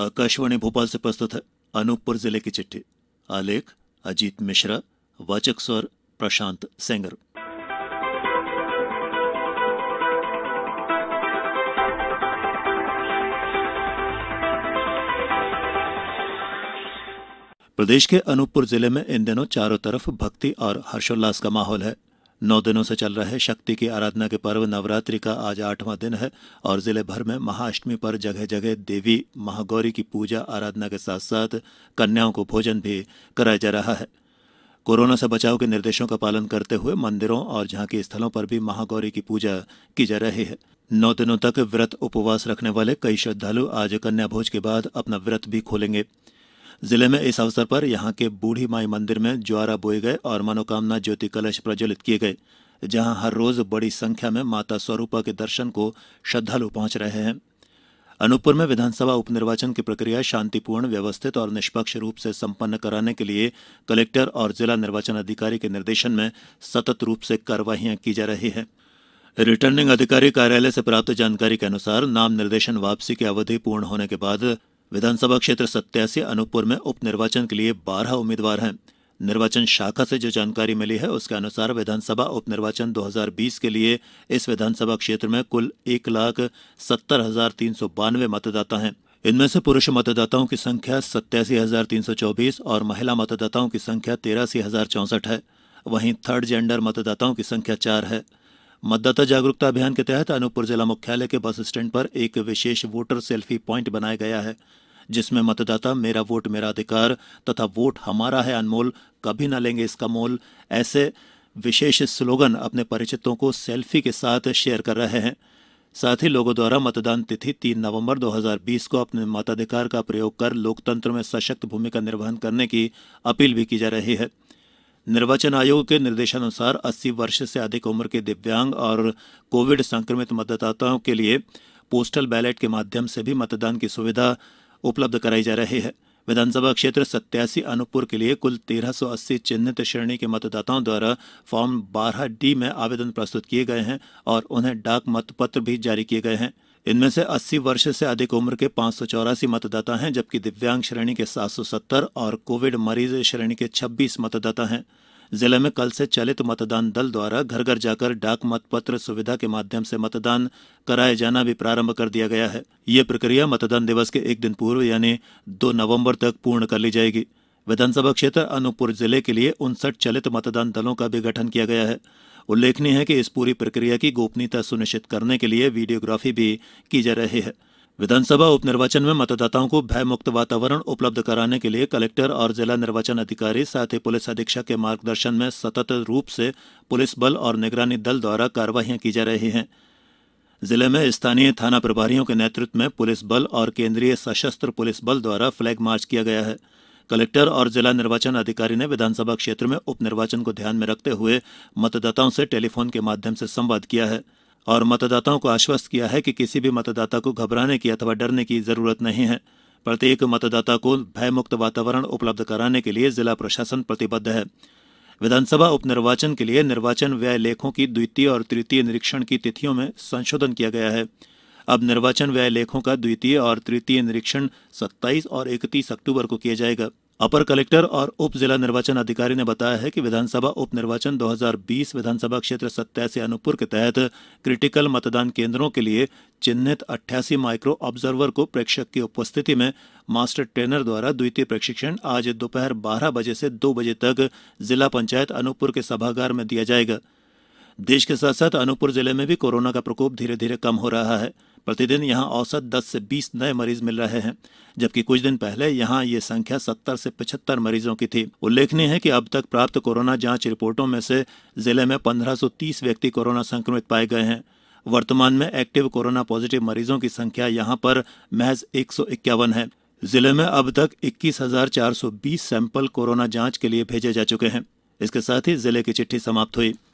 आकाशवाणी भोपाल से प्रस्तुत है अनूपपुर जिले की चिट्ठी आलेख अजीत मिश्रा वाचक स्वर प्रशांत सेंगर प्रदेश के अनूपपुर जिले में इन दिनों चारों तरफ भक्ति और हर्षोल्लास का माहौल है नौ दिनों से चल रहे शक्ति की आराधना के पर्व नवरात्रि का आज आठवां दिन है और जिले भर में महाअष्टमी पर जगह जगह देवी महागौरी की पूजा आराधना के साथ साथ कन्याओं को भोजन भी कराया जा रहा है कोरोना से बचाव के निर्देशों का पालन करते हुए मंदिरों और झांकी स्थलों पर भी महागौरी की पूजा की जा रही है नौ दिनों तक व्रत उपवास रखने वाले कई श्रद्धालु आज कन्या भोज के बाद अपना व्रत भी खोलेंगे जिले में इस अवसर पर यहां के बूढ़ी माई मंदिर में ज्वारा बोए गए और मनोकामना ज्योति कलश प्रज्वलित किए गए जहां हर रोज बड़ी संख्या में माता स्वरूपा के दर्शन को श्रद्धालु पहुंच रहे हैं अनूपपुर में विधानसभा उपनिर्वाचन की प्रक्रिया शांतिपूर्ण व्यवस्थित और निष्पक्ष रूप से संपन्न कराने के लिए कलेक्टर और जिला निर्वाचन अधिकारी के निर्देशन में सतत रूप से कार्यवाहियां की जा रही है रिटर्निंग अधिकारी कार्यालय से प्राप्त जानकारी के अनुसार नाम निर्देशन वापसी की अवधि पूर्ण होने के बाद विधानसभा क्षेत्र सत्यासी अनूपपुर में उप निर्वाचन के लिए बारह उम्मीदवार हैं निर्वाचन शाखा से जो जानकारी मिली है उसके अनुसार विधानसभा उपनिर्वाचन 2020 के लिए इस विधानसभा क्षेत्र में कुल एक लाख सत्तर हजार तीन सौ बानवे मतदाता हैं इनमें से पुरुष मतदाताओं की संख्या सत्यासी हजार तीन सौ चौबीस और महिला मतदाताओं की संख्या तेरासी हजार चौसठ है वहीं थर्ड जेंडर मतदाताओं की संख्या चार है मतदाता जागरूकता अभियान के तहत अनूपपुर जिला मुख्यालय के बस स्टैंड पर एक विशेष वोटर सेल्फी पॉइंट बनाया गया है जिसमें मतदाता मेरा वोट मेरा अधिकार तथा वोट हमारा है अनमोल कभी न लेंगे इसका मोल ऐसे विशेष स्लोगन अपने परिचितों को सेल्फी के साथ शेयर कर रहे हैं साथ ही लोगों द्वारा मतदान तिथि 3 नवंबर 2020 को अपने मताधिकार का प्रयोग कर लोकतंत्र में सशक्त भूमिका निर्वहन करने की अपील भी की जा रही है निर्वाचन आयोग के निर्देशानुसार 80 वर्ष से अधिक उम्र के दिव्यांग और कोविड संक्रमित मतदाताओं के लिए पोस्टल बैलेट के माध्यम से भी मतदान की सुविधा उपलब्ध कराई जा रही है विधानसभा क्षेत्र सत्यासी अनूपपुर के लिए कुल 1380 चिन्हित श्रेणी के मतदाताओं द्वारा फॉर्म बारह डी में आवेदन प्रस्तुत किए गए हैं और उन्हें डाक मतपत्र भी जारी किए गए हैं इनमें से 80 वर्ष से अधिक उम्र के पांच मतदाता हैं जबकि दिव्यांग श्रेणी के 770 और कोविड मरीज श्रेणी के 26 मतदाता हैं जिले में कल से चलित मतदान दल द्वारा घर घर जाकर डाक मतपत्र सुविधा के माध्यम से मतदान कराया जाना भी प्रारंभ कर दिया गया है ये प्रक्रिया मतदान दिवस के एक दिन पूर्व यानी दो नवम्बर तक पूर्ण कर ली जाएगी विधानसभा क्षेत्र अनूपपुर जिले के लिए उनसठ चलित मतदान दलों का भी गठन किया गया है उल्लेखनीय है कि इस पूरी प्रक्रिया की गोपनीयता सुनिश्चित करने के लिए वीडियोग्राफी भी की जा रही है विधानसभा उपनिर्वाचन में मतदाताओं को भयमुक्त वातावरण उपलब्ध कराने के लिए कलेक्टर और जिला निर्वाचन अधिकारी साथ ही पुलिस अधीक्षक के मार्गदर्शन में सतत रूप से पुलिस बल और निगरानी दल द्वारा कार्यवाहियां की जा रही हैं जिले में स्थानीय थाना प्रभारियों के नेतृत्व में पुलिस बल और केंद्रीय सशस्त्र पुलिस बल द्वारा फ्लैग मार्च किया गया है कलेक्टर और जिला निर्वाचन अधिकारी ने विधानसभा क्षेत्र में उपनिर्वाचन को ध्यान में रखते हुए मतदाताओं से टेलीफोन के माध्यम से संवाद किया है और मतदाताओं को आश्वस्त किया है कि किसी भी मतदाता को घबराने की अथवा डरने की जरूरत नहीं है प्रत्येक मतदाता को भयमुक्त वातावरण उपलब्ध कराने के लिए जिला प्रशासन प्रतिबद्ध है विधानसभा उपनिर्वाचन के लिए निर्वाचन व्यय लेखों की द्वितीय और तृतीय निरीक्षण की तिथियों में संशोधन किया गया है अब निर्वाचन व्यय लेखों का द्वितीय और तृतीय निरीक्षण 27 और 31 अक्टूबर को किया जाएगा अपर कलेक्टर और उप जिला निर्वाचन अधिकारी ने बताया है कि विधानसभा उप निर्वाचन 2020 विधानसभा क्षेत्र सत्यासी अनूपपुर के तहत क्रिटिकल मतदान केंद्रों के लिए चिन्हित अट्ठासी माइक्रो ऑब्जर्वर को प्रेक्षक की उपस्थिति में मास्टर ट्रेनर द्वारा द्वितीय प्रशिक्षण आज दोपहर बारह बजे से दो बजे तक जिला पंचायत अनूपपुर के सभागार में दिया जाएगा देश के साथ साथ अनूपपुर जिले में भी कोरोना का प्रकोप धीरे धीरे कम हो रहा है प्रतिदिन यहां औसत 10 से 20 नए मरीज मिल रहे हैं जबकि कुछ दिन पहले यहां ये संख्या 70 से 75 मरीजों की थी उल्लेखनीय है कि अब तक प्राप्त कोरोना जांच रिपोर्टों में से जिले में 1530 व्यक्ति कोरोना संक्रमित पाए गए हैं वर्तमान में एक्टिव कोरोना पॉजिटिव मरीजों की संख्या यहाँ पर महज एक है जिले में अब तक इक्कीस सैंपल कोरोना जाँच के लिए भेजे जा चुके हैं इसके साथ ही जिले की चिट्ठी समाप्त हुई